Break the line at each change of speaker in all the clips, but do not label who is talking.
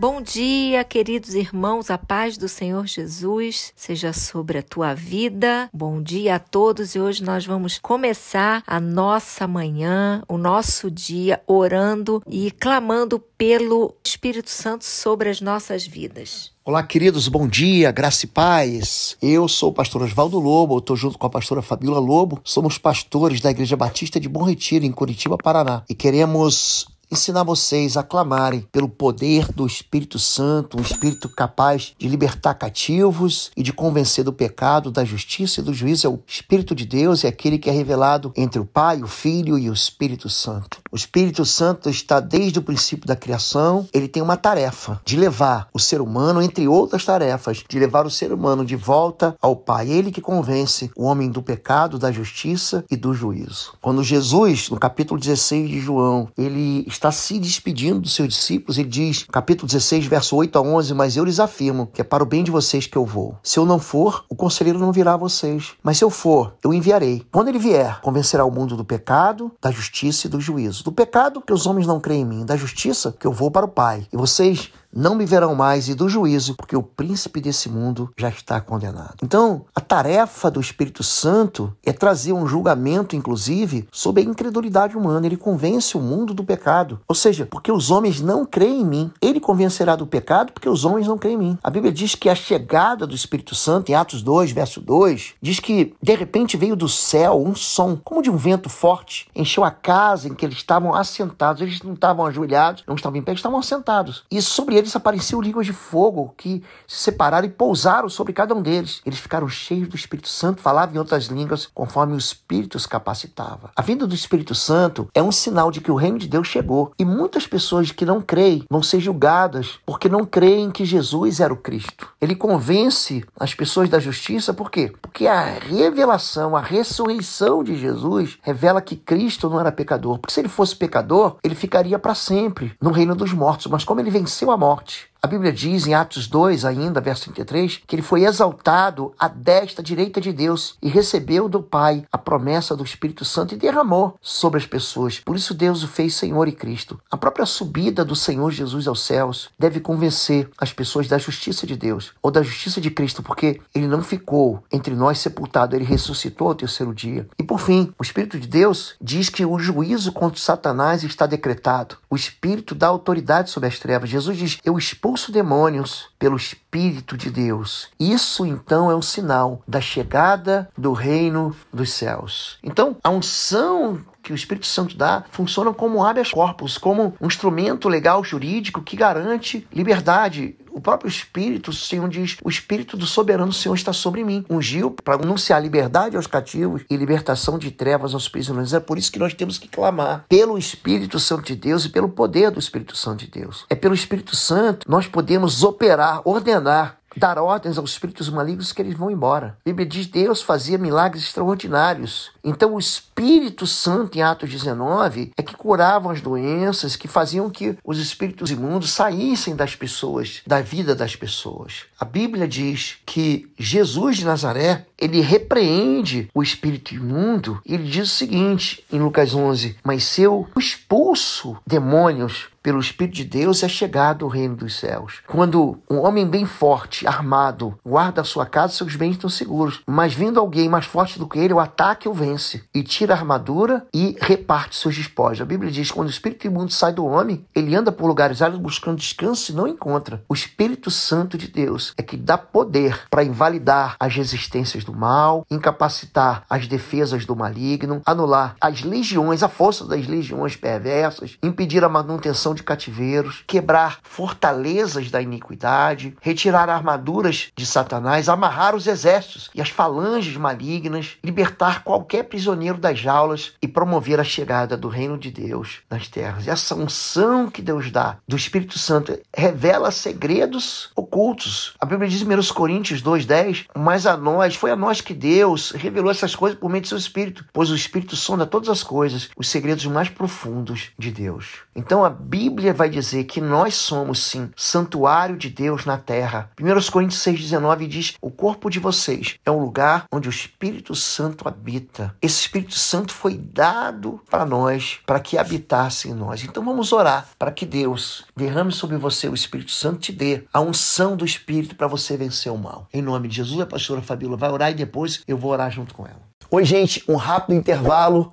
Bom dia, queridos irmãos, a paz do Senhor Jesus seja sobre a tua vida. Bom dia a todos e hoje nós vamos começar a nossa manhã, o nosso dia orando e clamando pelo Espírito Santo sobre as nossas vidas.
Olá, queridos, bom dia, graça e paz. Eu sou o pastor Oswaldo Lobo, estou junto com a pastora Fabíola Lobo, somos pastores da Igreja Batista de Bom Retiro, em Curitiba, Paraná, e queremos ensinar vocês a clamarem pelo poder do Espírito Santo, um Espírito capaz de libertar cativos e de convencer do pecado, da justiça e do juízo. É o Espírito de Deus, é aquele que é revelado entre o Pai, o Filho e o Espírito Santo. O Espírito Santo está desde o princípio da criação, ele tem uma tarefa de levar o ser humano, entre outras tarefas, de levar o ser humano de volta ao Pai. Ele que convence o homem do pecado, da justiça e do juízo. Quando Jesus, no capítulo 16 de João, ele está está se despedindo dos seus discípulos, ele diz, capítulo 16, verso 8 a 11, mas eu lhes afirmo que é para o bem de vocês que eu vou. Se eu não for, o conselheiro não virá a vocês. Mas se eu for, eu enviarei. Quando ele vier, convencerá o mundo do pecado, da justiça e do juízo. Do pecado, que os homens não creem em mim, da justiça, que eu vou para o Pai. E vocês não me verão mais, e do juízo, porque o príncipe desse mundo já está condenado. Então, a tarefa do Espírito Santo é trazer um julgamento, inclusive, sobre a incredulidade humana. Ele convence o mundo do pecado, ou seja, porque os homens não creem em mim. Ele convencerá do pecado porque os homens não creem em mim. A Bíblia diz que a chegada do Espírito Santo, em Atos 2, verso 2, diz que de repente veio do céu um som, como de um vento forte, encheu a casa em que eles estavam assentados. Eles não estavam ajoelhados, não estavam em pé, eles estavam assentados. E sobre deles apareceu línguas de fogo que se separaram e pousaram sobre cada um deles. Eles ficaram cheios do Espírito Santo, falavam em outras línguas conforme o Espírito os capacitava. A vinda do Espírito Santo é um sinal de que o reino de Deus chegou e muitas pessoas que não creem vão ser julgadas porque não creem que Jesus era o Cristo. Ele convence as pessoas da justiça por quê? Porque a revelação, a ressurreição de Jesus revela que Cristo não era pecador. Porque se ele fosse pecador, ele ficaria para sempre no reino dos mortos. Mas como ele venceu a morte, Watch. A Bíblia diz em Atos 2, ainda, verso 33, que ele foi exaltado à desta direita de Deus e recebeu do Pai a promessa do Espírito Santo e derramou sobre as pessoas. Por isso Deus o fez Senhor e Cristo. A própria subida do Senhor Jesus aos céus deve convencer as pessoas da justiça de Deus ou da justiça de Cristo, porque ele não ficou entre nós sepultado, ele ressuscitou ao terceiro dia. E por fim, o Espírito de Deus diz que o juízo contra Satanás está decretado. O Espírito dá autoridade sobre as trevas. Jesus diz: Eu expulso expulso demônios pelo Espírito de Deus. Isso então é um sinal da chegada do reino dos céus. Então, a unção que o Espírito Santo dá funciona como habeas corpus, como um instrumento legal jurídico que garante liberdade o próprio Espírito, o Senhor diz: o Espírito do soberano Senhor está sobre mim. Ungiu para anunciar liberdade aos cativos e libertação de trevas aos prisioneiros. É por isso que nós temos que clamar pelo Espírito Santo de Deus e pelo poder do Espírito Santo de Deus. É pelo Espírito Santo nós podemos operar, ordenar dar ordens aos espíritos malignos que eles vão embora. A Bíblia diz que Deus fazia milagres extraordinários. Então o Espírito Santo em Atos 19 é que curavam as doenças, que faziam que os espíritos imundos saíssem das pessoas, da vida das pessoas. A Bíblia diz que Jesus de Nazaré, ele repreende o espírito imundo e ele diz o seguinte em Lucas 11: "Mas eu expulso demônios pelo Espírito de Deus é chegado o reino dos céus. Quando um homem bem forte, armado, guarda a sua casa, seus bens estão seguros. Mas vindo alguém mais forte do que ele, o ataque o vence e tira a armadura e reparte seus despojos. A Bíblia diz: que quando o espírito imundo sai do homem, ele anda por lugares áridos buscando descanso e não encontra. O Espírito Santo de Deus é que dá poder para invalidar as resistências do mal, incapacitar as defesas do maligno, anular as legiões, a força das legiões perversas, impedir a manutenção libertação de cativeiros, quebrar fortalezas da iniquidade, retirar armaduras de Satanás, amarrar os exércitos e as falanges malignas, libertar qualquer prisioneiro das jaulas e promover a chegada do reino de Deus nas terras. Essa unção que Deus dá do Espírito Santo revela segredos ocultos. A Bíblia diz em 1 Coríntios 2,10: Mas a nós, foi a nós que Deus revelou essas coisas por meio de seu Espírito, pois o Espírito sonda todas as coisas, os segredos mais profundos de Deus. Então a Bíblia Bíblia vai dizer que nós somos, sim, santuário de Deus na terra. 1 Coríntios 6,19 diz: O corpo de vocês é um lugar onde o Espírito Santo habita. Esse Espírito Santo foi dado para nós, para que habitasse em nós. Então vamos orar para que Deus derrame sobre você o Espírito Santo te dê a unção do Espírito para você vencer o mal. Em nome de Jesus, a pastora Fabíola vai orar e depois eu vou orar junto com ela. Oi, gente, um rápido intervalo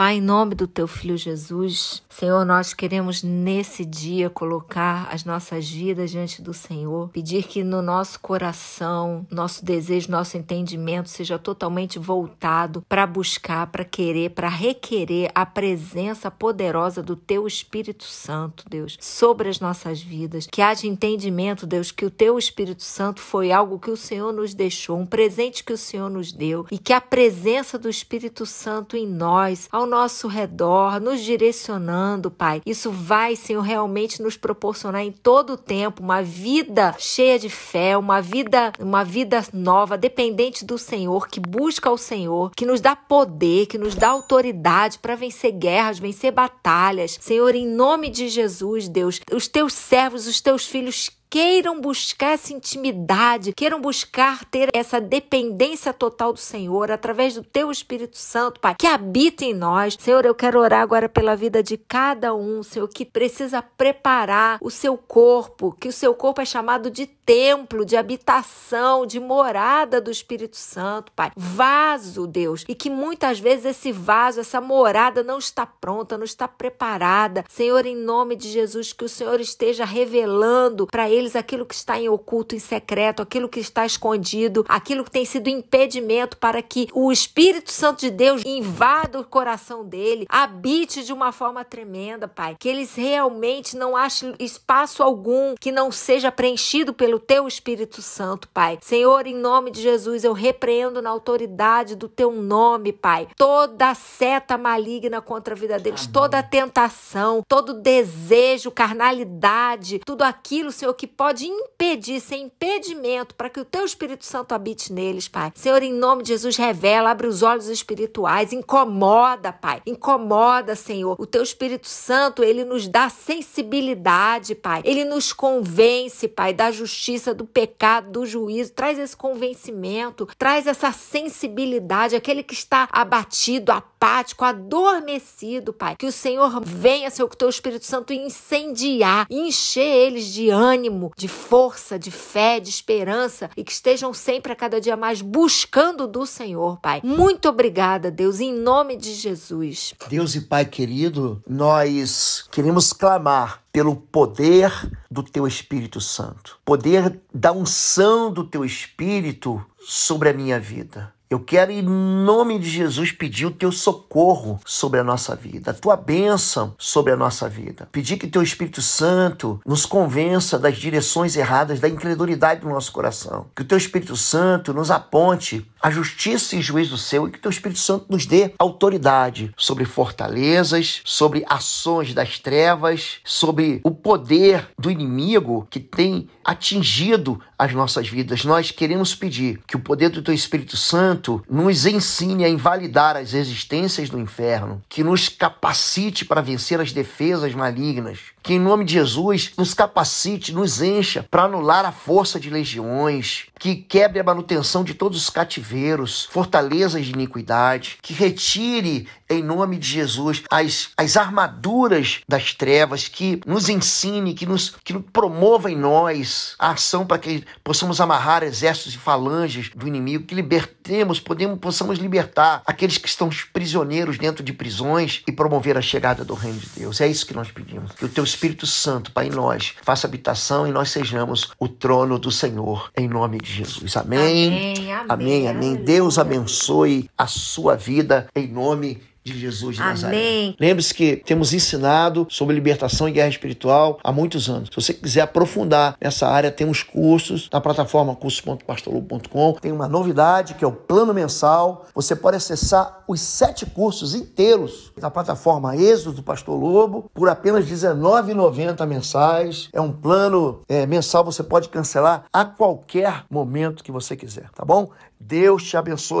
Pai, em nome do teu filho Jesus, Senhor, nós queremos nesse dia colocar as nossas vidas diante do Senhor, pedir que no nosso coração, nosso desejo, nosso entendimento seja totalmente voltado para buscar, para querer, para requerer a presença poderosa do teu Espírito Santo, Deus, sobre as nossas vidas. Que haja entendimento, Deus, que o teu Espírito Santo foi algo que o Senhor nos deixou, um presente que o Senhor nos deu e que a presença do Espírito Santo em nós, ao nosso redor, nos direcionando, Pai. Isso vai, Senhor, realmente nos proporcionar em todo o tempo uma vida cheia de fé, uma vida, uma vida nova, dependente do Senhor, que busca o Senhor, que nos dá poder, que nos dá autoridade para vencer guerras, vencer batalhas. Senhor, em nome de Jesus, Deus, os teus servos, os teus filhos queiram buscar essa intimidade, queiram buscar ter essa dependência total do Senhor através do teu Espírito Santo, Pai, que habita em nós. Senhor, eu quero orar agora pela vida de cada um, Senhor, que precisa preparar o seu corpo, que o seu corpo é chamado de templo, de habitação, de morada do Espírito Santo, Pai. Vaso, Deus, e que muitas vezes esse vaso, essa morada não está pronta, não está preparada. Senhor, em nome de Jesus, que o Senhor esteja revelando para eles aquilo que está em oculto, em secreto, aquilo que está escondido, aquilo que tem sido impedimento para que o Espírito Santo de Deus invada o coração dele, habite de uma forma tremenda, Pai. Que eles realmente não achem espaço algum que não seja preenchido pelo teu Espírito Santo, Pai. Senhor, em nome de Jesus, eu repreendo na autoridade do teu nome, Pai, toda seta maligna contra a vida deles, Amém. toda tentação, todo desejo, carnalidade, tudo aquilo, Senhor, que pode impedir, sem impedimento para que o teu Espírito Santo habite neles, Pai. Senhor, em nome de Jesus, revela, abre os olhos espirituais, incomoda, Pai. Incomoda, Senhor. O teu Espírito Santo, ele nos dá sensibilidade, Pai. Ele nos convence, Pai, da justiça justiça, do pecado, do juízo, traz esse convencimento, traz essa sensibilidade, aquele que está abatido, apático, adormecido, Pai. Que o Senhor venha, seu o teu Espírito Santo incendiar, encher eles de ânimo, de força, de fé, de esperança e que estejam sempre a cada dia mais buscando do Senhor, Pai. Muito obrigada, Deus, em nome de Jesus.
Deus e Pai querido, nós queremos clamar pelo poder do teu Espírito Santo, poder da unção do teu Espírito sobre a minha vida. Eu quero, em nome de Jesus, pedir o teu socorro sobre a nossa vida, a tua bênção sobre a nossa vida. Pedir que teu Espírito Santo nos convença das direções erradas, da incredulidade do nosso coração. Que o teu Espírito Santo nos aponte a justiça e juízo seu e que o teu Espírito Santo nos dê autoridade sobre fortalezas, sobre ações das trevas, sobre o poder do inimigo que tem atingido as nossas vidas. Nós queremos pedir que o poder do Teu Espírito Santo nos ensine a invalidar as existências do inferno, que nos capacite para vencer as defesas malignas, que em nome de Jesus nos capacite, nos encha para anular a força de legiões, que quebre a manutenção de todos os cativeiros, fortalezas de iniquidade, que retire em nome de Jesus as, as armaduras das trevas, que nos ensine, que nos que promova em nós a ação para que possamos amarrar exércitos e falanges do inimigo, que libertemos, podemos, possamos libertar aqueles que estão prisioneiros dentro de prisões e promover a chegada do reino de Deus. É isso que nós pedimos. Que o teu Espírito Santo, Pai, em nós, faça habitação e nós sejamos o trono do Senhor, em nome de Jesus. Amém. Amém, amém. amém. amém. Deus abençoe a sua vida, em nome de Jesus de Nazaré. Amém. Lembre-se que temos ensinado sobre libertação e guerra espiritual há muitos anos. Se você quiser aprofundar nessa área, temos cursos na plataforma cursos.pastorlobo.com. Tem uma novidade que é o plano mensal. Você pode acessar os sete cursos inteiros na plataforma Êxodo do Pastor Lobo por apenas R$19,90 mensais. É um plano é, mensal, você pode cancelar a qualquer momento que você quiser, tá bom? Deus te abençoe.